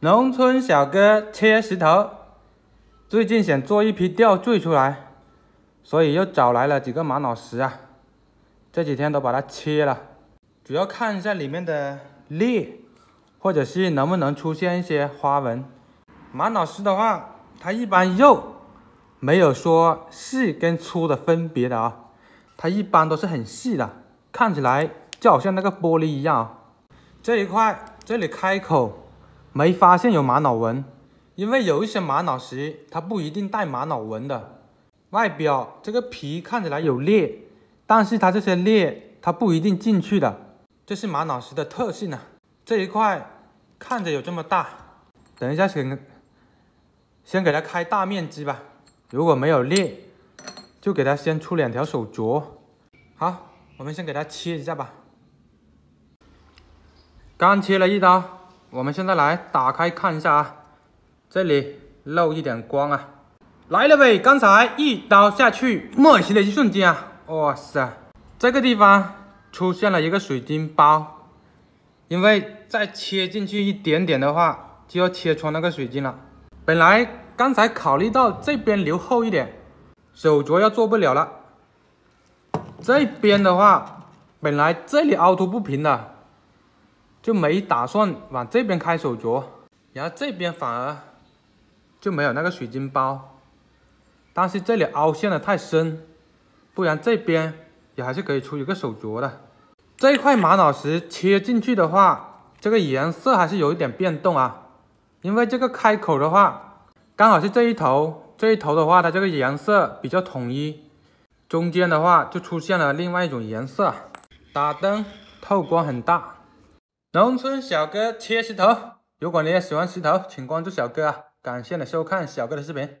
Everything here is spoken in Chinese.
农村小哥切石头，最近想做一批吊坠出来，所以又找来了几个玛瑙石啊。这几天都把它切了，主要看一下里面的裂，或者是能不能出现一些花纹。玛瑙石的话，它一般肉没有说细跟粗的分别的啊，它一般都是很细的，看起来就好像那个玻璃一样啊。这一块这里开口。没发现有玛瑙纹，因为有一些玛瑙石它不一定带玛瑙纹的。外表这个皮看起来有裂，但是它这些裂它不一定进去的，这是玛瑙石的特性啊。这一块看着有这么大，等一下先先给它开大面积吧。如果没有裂，就给它先出两条手镯。好，我们先给它切一下吧。刚切了一刀。我们现在来打开看一下啊，这里漏一点光啊，来了呗！刚才一刀下去，莫西的一瞬间啊，哇塞，这个地方出现了一个水晶包，因为再切进去一点点的话，就要切穿那个水晶了。本来刚才考虑到这边留厚一点，手镯要做不了了。这边的话，本来这里凹凸不平的。就没打算往这边开手镯，然后这边反而就没有那个水晶包，但是这里凹陷的太深，不然这边也还是可以出一个手镯的。这块玛瑙石切进去的话，这个颜色还是有一点变动啊，因为这个开口的话，刚好是这一头，这一头的话它这个颜色比较统一，中间的话就出现了另外一种颜色。打灯透光很大。农村小哥切石头，如果你也喜欢石头，请关注小哥啊！感谢你收看小哥的视频。